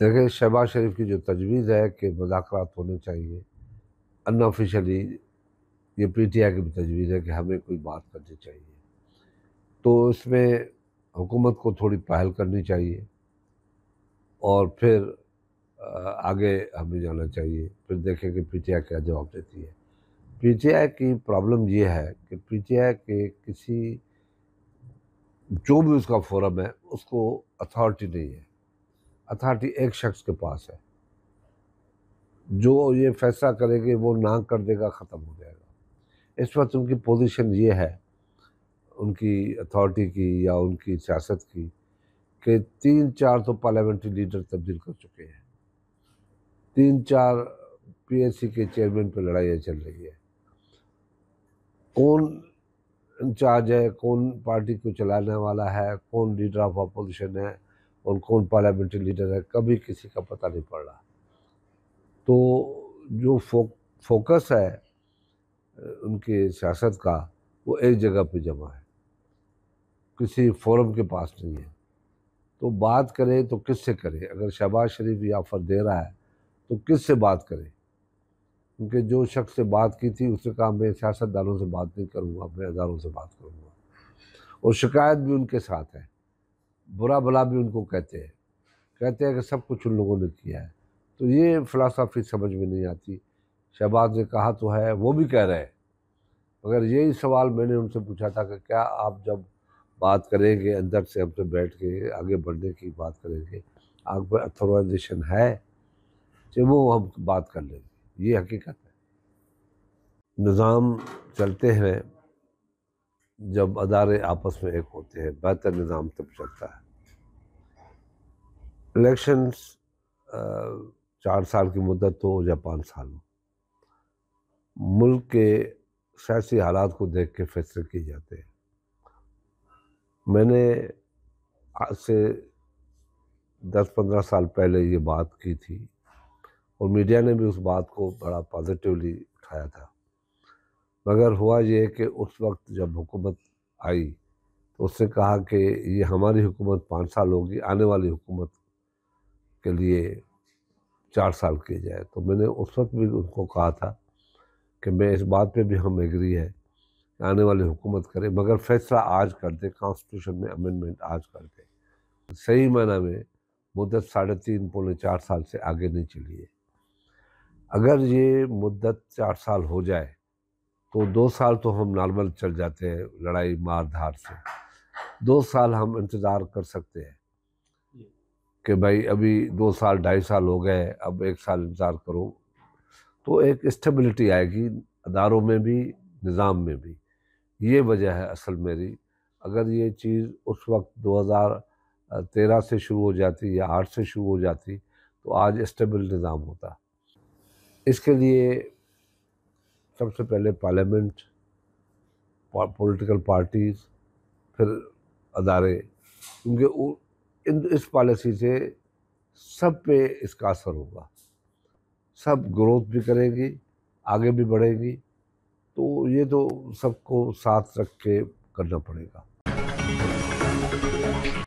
دیکھیں شہباز شریف کی جو تجویز ہے کہ مذاکرات ہونے چاہیے ان آفیشلی یہ پی ٹی آئی کی بھی تجویز ہے کہ ہمیں کوئی بات کرنی چاہیے تو اس میں حکومت کو تھوڑی پہل کرنی چاہیے اور پھر آگے ہمیں جانا چاہیے پھر دیکھیں کہ پی ٹی آئی کیا جواب دیتی ہے پی ٹی آئی کی پرابلم یہ ہے کہ پی ٹی آئی کے کسی جو بھی اس کا فورم ہے اس کو اتھارٹی نہیں ہے اتھارٹی ایک شخص کے پاس ہے جو یہ فیصلہ کرے گی وہ نہ کر دے گا ختم ہو جائے گا اس وقت ان کی پوزیشن یہ ہے ان کی اتھارٹی کی یا ان کی سیاست کی کہ تین چار تو پارلیمنٹری لیڈر تبدیل کر چکے ہیں تین چار پی ایس سی کے چیئرمین پہ لڑائیاں چل رہی ہے کون انچارج ہے کون پارٹی کو چلانے والا ہے کون لیڈر آف اپوزیشن ہے اور کون پارلیمنٹری لیڈر ہے کبھی کسی کا پتہ نہیں پڑ رہا تو جو فوکس ہے ان کی سیاست کا وہ ایک جگہ پہ جمع ہے کسی فورم کے پاس نہیں ہے تو بات کرے تو کس سے کرے اگر شہباز شریف یہ آفر دے رہا ہے تو کس سے بات کرے کیونکہ جو شخص سے بات کی تھی اس نے کہا میں سیاست دانوں سے بات نہیں کروں گا میں اداروں سے بات کروں گا اور شکایت بھی ان کے ساتھ ہے برا بلا بھی ان کو کہتے ہیں کہتے ہیں کہ سب کچھ ان لوگوں نے کیا ہے تو یہ فلاسفی سمجھ میں نہیں آتی شہباز نے کہا تو ہے وہ بھی کہہ رہے ہیں مگر یہی سوال میں نے ان سے پوچھا تھا کہ کیا آپ جب بات کریں گے اندر سے ہم سے بیٹھ کے آگے بڑھنے کی بات کریں گے پر اتھورائزیشن ہے کہ وہ ہم بات کر لیں گے یہ حقیقت ہے نظام چلتے ہیں جب ادارے آپس میں ایک ہوتے ہیں بہتر نظام تب چلتا ہے الیکشنز چار سال کی مدت ہو یا پانچ سال ہو ملک کے سیاسی حالات کو دیکھ کے فیصلے کیے جاتے ہیں میں نے آج سے دس پندرہ سال پہلے یہ بات کی تھی اور میڈیا نے بھی اس بات کو بڑا پازیٹیولی اٹھایا تھا مگر ہوا یہ کہ اس وقت جب حکومت آئی تو اس نے کہا کہ یہ ہماری حکومت پانچ سال ہوگی آنے والی حکومت کے لیے چار سال کی جائے تو میں نے اس وقت بھی ان کو کہا تھا کہ میں اس بات پہ بھی ہم ایگری ہے آنے والی حکومت کرے مگر فیصلہ آج کر دے کانسٹیٹیوشن میں امینمنٹ آج کر دے صحیح معنی میں مدت ساڑھے تین پونے چار سال سے آگے نہیں چلی ہے اگر یہ مدت چار سال ہو جائے تو دو سال تو ہم نارمل چل جاتے ہیں لڑائی مار دھار سے دو سال ہم انتظار کر سکتے ہیں جی۔ کہ بھائی ابھی دو سال ڈھائی سال ہو گئے اب ایک سال انتظار کرو تو ایک اسٹیبلٹی آئے گی اداروں میں بھی نظام میں بھی یہ وجہ ہے اصل میری اگر یہ چیز اس وقت دو ہزار تیرہ سے شروع ہو جاتی یا آٹھ سے شروع ہو جاتی تو آج اسٹیبل نظام ہوتا اس کے لیے سب سے پہلے پارلیمنٹ پولیٹیکل پارٹیز پھر ادارے کیونکہ اس پالیسی سے سب پہ اس کا اثر ہوگا سب گروتھ بھی کرے گی آگے بھی بڑھے گی تو یہ تو سب کو ساتھ رکھ کے کرنا پڑے گا